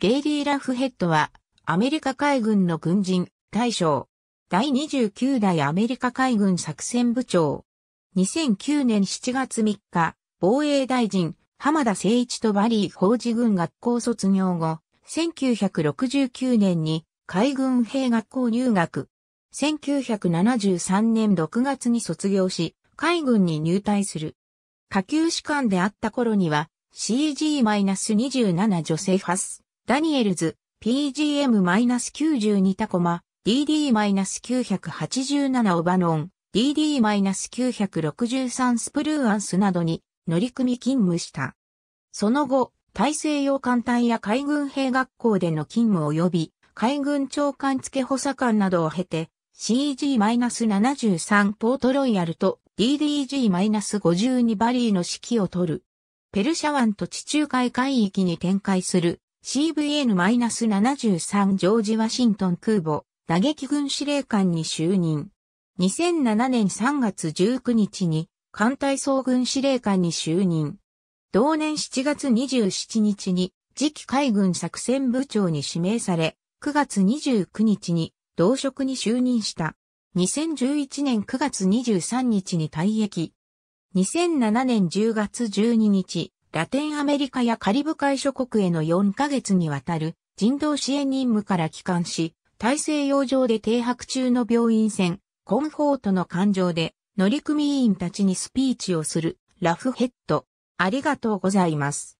ゲイリー・ラフヘッドは、アメリカ海軍の軍人、大将、第29代アメリカ海軍作戦部長。2009年7月3日、防衛大臣、浜田誠一とバリー法事軍学校卒業後、1969年に海軍兵学校入学。1973年6月に卒業し、海軍に入隊する。下級士官であった頃には、CG-27 ジョセファス。ダニエルズ、PGM-92 タコマ、DD-987 オバノン、DD-963 スプルーアンスなどに乗り組み勤務した。その後、大西洋艦隊や海軍兵学校での勤務及び、海軍長官付補佐官などを経て、CG-73 ポートロイヤルと DDG-52 バリーの指揮を取る。ペルシャ湾と地中海海域に展開する CVN-73 ジョージ・ワシントン空母打撃軍司令官に就任。2007年3月19日に艦隊総軍司令官に就任。同年7月27日に次期海軍作戦部長に指名され、9月29日に同職に就任した。2011年9月23日に退役。2007年10月12日、ラテンアメリカやカリブ海諸国への4ヶ月にわたる人道支援任務から帰還し、大西洋上で停泊中の病院船、コンフォートの艦上で乗組員たちにスピーチをするラフヘッド。ありがとうございます。